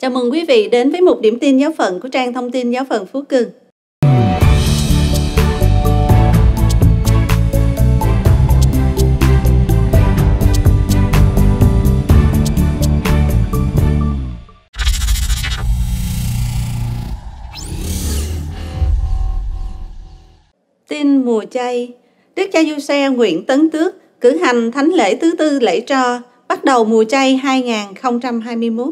Chào mừng quý vị đến với một điểm tin giáo phận của trang thông tin giáo phận Phú Cường. Tin mùa chay Đức cha Du Xe Nguyễn Tấn Tước cử hành thánh lễ thứ tư lễ tro bắt đầu mùa chay 2021.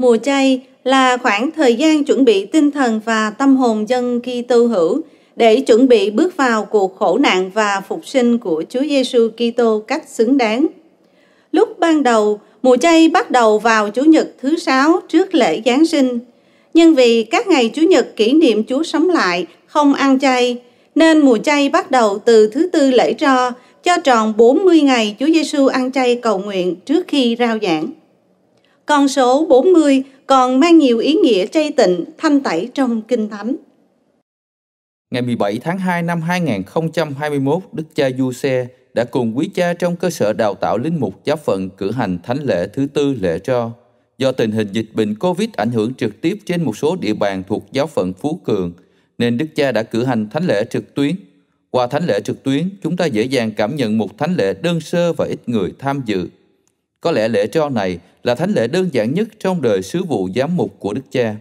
Mùa chay là khoảng thời gian chuẩn bị tinh thần và tâm hồn dân khi Kitô hữu để chuẩn bị bước vào cuộc khổ nạn và phục sinh của Chúa Giêsu Kitô cách xứng đáng. Lúc ban đầu, mùa chay bắt đầu vào Chủ nhật thứ sáu trước lễ Giáng sinh. Nhưng vì các ngày Chủ nhật kỷ niệm Chúa sống lại, không ăn chay, nên mùa chay bắt đầu từ thứ tư lễ tro cho tròn 40 ngày Chúa Giêsu ăn chay cầu nguyện trước khi rao giảng. Con số 40 còn mang nhiều ý nghĩa trây tịnh, thanh tẩy trong Kinh Thánh. Ngày 17 tháng 2 năm 2021, Đức cha Du Xe đã cùng quý cha trong cơ sở đào tạo linh mục giáo phận cử hành thánh lễ thứ tư lễ cho. Do tình hình dịch bệnh Covid ảnh hưởng trực tiếp trên một số địa bàn thuộc giáo phận Phú Cường, nên Đức cha đã cử hành thánh lễ trực tuyến. Qua thánh lễ trực tuyến, chúng ta dễ dàng cảm nhận một thánh lễ đơn sơ và ít người tham dự, có lẽ lễ treo này là thánh lễ đơn giản nhất trong đời sứ vụ giám mục của Đức Cha.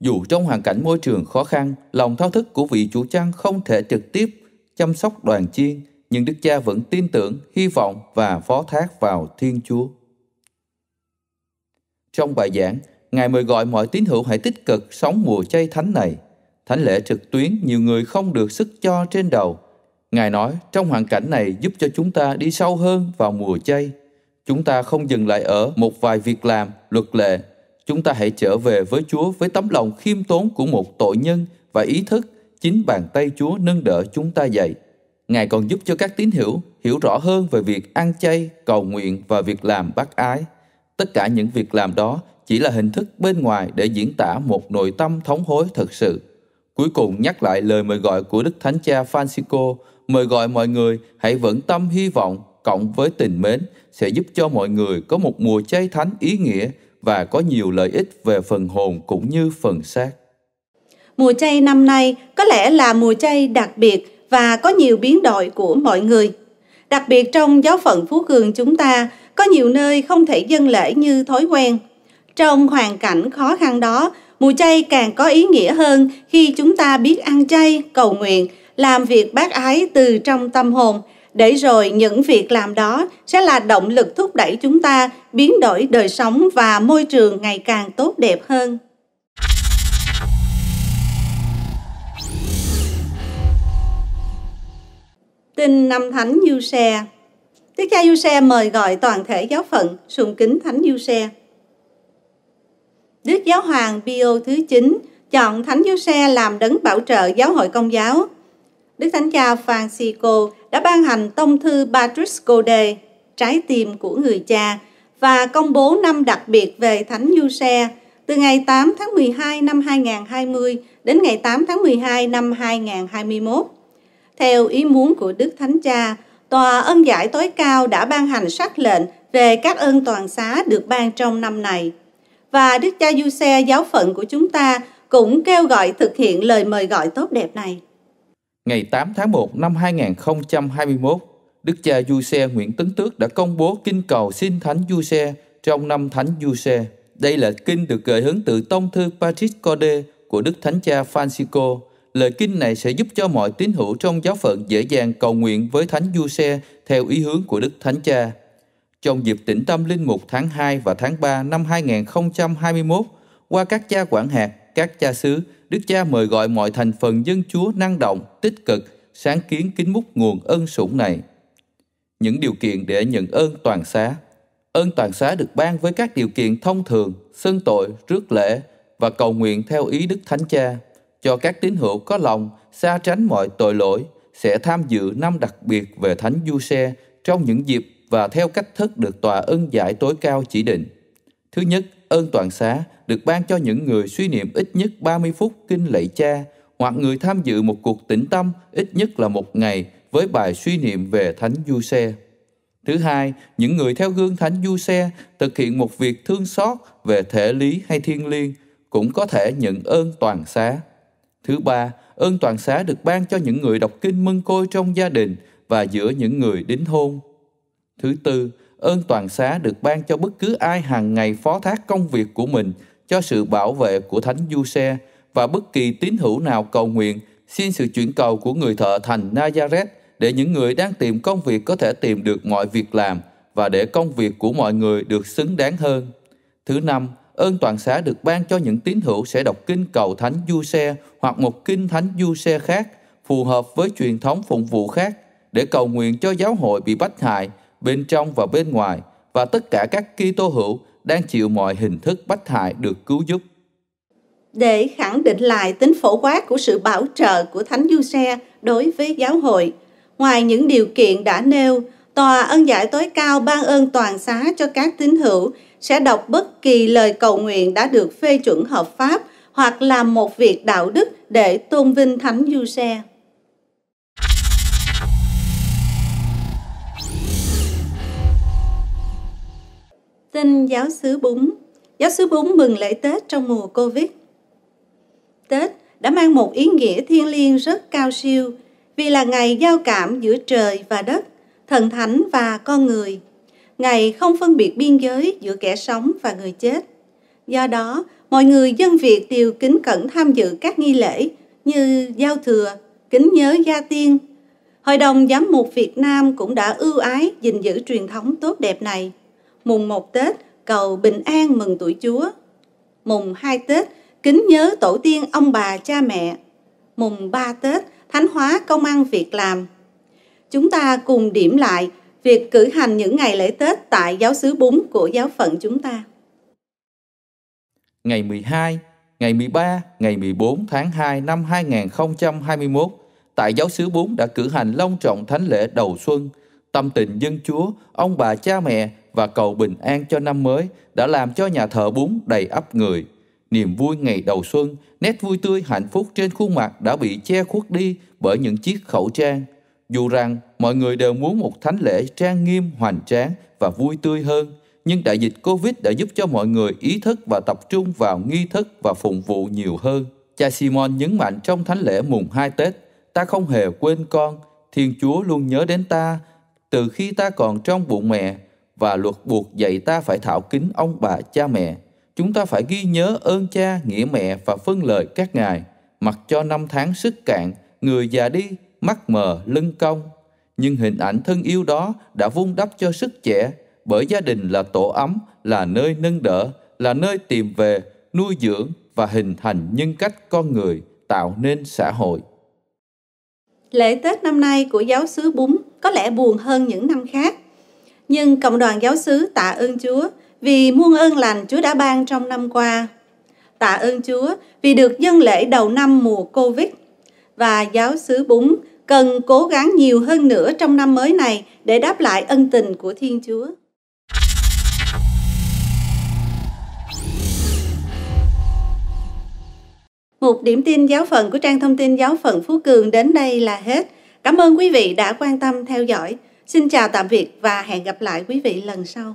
Dù trong hoàn cảnh môi trường khó khăn, lòng thao thức của vị chủ trang không thể trực tiếp chăm sóc đoàn chiên, nhưng Đức Cha vẫn tin tưởng, hy vọng và phó thác vào Thiên Chúa. Trong bài giảng, Ngài mời gọi mọi tín hữu hãy tích cực sống mùa chay thánh này. Thánh lễ trực tuyến nhiều người không được sức cho trên đầu. Ngài nói trong hoàn cảnh này giúp cho chúng ta đi sâu hơn vào mùa chay Chúng ta không dừng lại ở một vài việc làm, luật lệ. Chúng ta hãy trở về với Chúa với tấm lòng khiêm tốn của một tội nhân và ý thức chính bàn tay Chúa nâng đỡ chúng ta dậy. Ngài còn giúp cho các tín hữu hiểu rõ hơn về việc ăn chay, cầu nguyện và việc làm bác ái. Tất cả những việc làm đó chỉ là hình thức bên ngoài để diễn tả một nội tâm thống hối thật sự. Cuối cùng nhắc lại lời mời gọi của Đức Thánh Cha Francisco, mời gọi mọi người hãy vững tâm hy vọng cộng với tình mến sẽ giúp cho mọi người có một mùa chay thánh ý nghĩa và có nhiều lợi ích về phần hồn cũng như phần xác. Mùa chay năm nay có lẽ là mùa chay đặc biệt và có nhiều biến đổi của mọi người. Đặc biệt trong giáo phận Phú Cường chúng ta có nhiều nơi không thể dân lễ như thói quen. Trong hoàn cảnh khó khăn đó, mùa chay càng có ý nghĩa hơn khi chúng ta biết ăn chay, cầu nguyện, làm việc bác ái từ trong tâm hồn – để rồi những việc làm đó sẽ là động lực thúc đẩy chúng ta biến đổi đời sống và môi trường ngày càng tốt đẹp hơn Tin năm Thánh Du Xe Đức cha Du Xe mời gọi toàn thể giáo phận sùng kính Thánh Du Xe. Đức Giáo hoàng Pio thứ 9 chọn Thánh Du Xe làm đấng bảo trợ giáo hội công giáo Đức Thánh Cha Francisco đã ban hành tông thư Patrisco De, trái tim của người cha, và công bố năm đặc biệt về Thánh Du Xe từ ngày 8 tháng 12 năm 2020 đến ngày 8 tháng 12 năm 2021. Theo ý muốn của Đức Thánh Cha, Tòa ân giải tối cao đã ban hành sắc lệnh về các ơn toàn xá được ban trong năm này. Và Đức Cha Du Xe giáo phận của chúng ta cũng kêu gọi thực hiện lời mời gọi tốt đẹp này. Ngày 8 tháng 1 năm 2021, Đức cha Du Xe Nguyễn Tấn Tước đã công bố kinh cầu xin Thánh Du Xe trong năm Thánh Du Xe. Đây là kinh được gợi hứng từ tông thư Patrick Corde của Đức Thánh Cha Francisco. Lời kinh này sẽ giúp cho mọi tín hữu trong giáo phận dễ dàng cầu nguyện với Thánh Du Xe theo ý hướng của Đức Thánh Cha. Trong dịp tĩnh tâm linh mục tháng 2 và tháng 3 năm 2021, qua các cha quản hạt các cha xứ, Đức Cha mời gọi mọi thành phần dân Chúa năng động, tích cực, sáng kiến kính múc nguồn ân sủng này. Những điều kiện để nhận ơn toàn xá Ơn toàn xá được ban với các điều kiện thông thường, xưng tội, rước lễ và cầu nguyện theo ý Đức Thánh Cha cho các tín hữu có lòng xa tránh mọi tội lỗi sẽ tham dự năm đặc biệt về Thánh Du Xe trong những dịp và theo cách thức được tòa ân giải tối cao chỉ định. Thứ nhất, ơn toàn xá được ban cho những người suy niệm ít nhất 30 phút kinh lạy cha hoặc người tham dự một cuộc tĩnh tâm ít nhất là một ngày với bài suy niệm về Thánh Du Xe. Thứ hai, những người theo gương Thánh Du Xe thực hiện một việc thương xót về thể lý hay thiên liêng cũng có thể nhận ơn toàn xá. Thứ ba, ơn toàn xá được ban cho những người đọc kinh mân côi trong gia đình và giữa những người đính hôn. Thứ tư, ơn toàn xá được ban cho bất cứ ai hàng ngày phó thác công việc của mình cho sự bảo vệ của Thánh Du Xe và bất kỳ tín hữu nào cầu nguyện xin sự chuyển cầu của người thợ thành Nazareth để những người đang tìm công việc có thể tìm được mọi việc làm và để công việc của mọi người được xứng đáng hơn. Thứ năm, ơn toàn xá được ban cho những tín hữu sẽ đọc kinh cầu Thánh Du Xe hoặc một kinh Thánh Du Xe khác phù hợp với truyền thống phụng vụ khác để cầu nguyện cho giáo hội bị bách hại bên trong và bên ngoài và tất cả các Kitô hữu đang chịu mọi hình thức bách hại được cứu giúp. Để khẳng định lại tính phổ quát của sự bảo trợ của Thánh Du Xe đối với giáo hội, ngoài những điều kiện đã nêu, Tòa ân giải tối cao ban ơn toàn xá cho các tín hữu sẽ đọc bất kỳ lời cầu nguyện đã được phê chuẩn hợp pháp hoặc làm một việc đạo đức để tôn vinh Thánh Du Xe. Tin giáo sứ búng Giáo sứ búng mừng lễ Tết trong mùa Covid Tết đã mang một ý nghĩa thiêng liêng rất cao siêu vì là ngày giao cảm giữa trời và đất, thần thánh và con người. Ngày không phân biệt biên giới giữa kẻ sống và người chết. Do đó, mọi người dân Việt đều kính cẩn tham dự các nghi lễ như giao thừa, kính nhớ gia tiên. Hội đồng Giám mục Việt Nam cũng đã ưu ái gìn giữ truyền thống tốt đẹp này mùng 1 Tết cầu bình an mừng tuổi Chúa. Mùng 2 Tết kính nhớ tổ tiên ông bà cha mẹ. Mùng 3 Tết thánh hóa công ăn việc làm. Chúng ta cùng điểm lại việc cử hành những ngày lễ Tết tại giáo xứ bún của giáo phận chúng ta. Ngày 12, ngày 13, ngày 14 tháng 2 năm 2021, tại giáo xứ bún đã cử hành long trọng thánh lễ đầu xuân – Tâm tình dân chúa, ông bà cha mẹ và cầu bình an cho năm mới đã làm cho nhà thờ bún đầy ắp người. Niềm vui ngày đầu xuân, nét vui tươi hạnh phúc trên khuôn mặt đã bị che khuất đi bởi những chiếc khẩu trang. Dù rằng mọi người đều muốn một thánh lễ trang nghiêm, hoành tráng và vui tươi hơn, nhưng đại dịch Covid đã giúp cho mọi người ý thức và tập trung vào nghi thức và phụng vụ nhiều hơn. Cha Simon nhấn mạnh trong thánh lễ mùng 2 Tết, ta không hề quên con, Thiên Chúa luôn nhớ đến ta từ khi ta còn trong bụng mẹ và luật buộc dạy ta phải thảo kính ông bà cha mẹ. Chúng ta phải ghi nhớ ơn cha, nghĩa mẹ và phân lời các ngài, mặc cho năm tháng sức cạn, người già đi, mắt mờ, lưng cong. Nhưng hình ảnh thân yêu đó đã vun đắp cho sức trẻ, bởi gia đình là tổ ấm, là nơi nâng đỡ, là nơi tìm về, nuôi dưỡng và hình thành nhân cách con người, tạo nên xã hội. Lễ Tết năm nay của giáo sứ Bún có lẽ buồn hơn những năm khác. Nhưng cộng đoàn giáo xứ tạ ơn Chúa vì muôn ơn lành Chúa đã ban trong năm qua. Tạ ơn Chúa vì được dân lễ đầu năm mùa Covid và giáo xứ Búng cần cố gắng nhiều hơn nữa trong năm mới này để đáp lại ân tình của Thiên Chúa. Một điểm tin giáo phận của trang thông tin giáo phận Phú Cường đến đây là hết. Cảm ơn quý vị đã quan tâm theo dõi. Xin chào tạm biệt và hẹn gặp lại quý vị lần sau.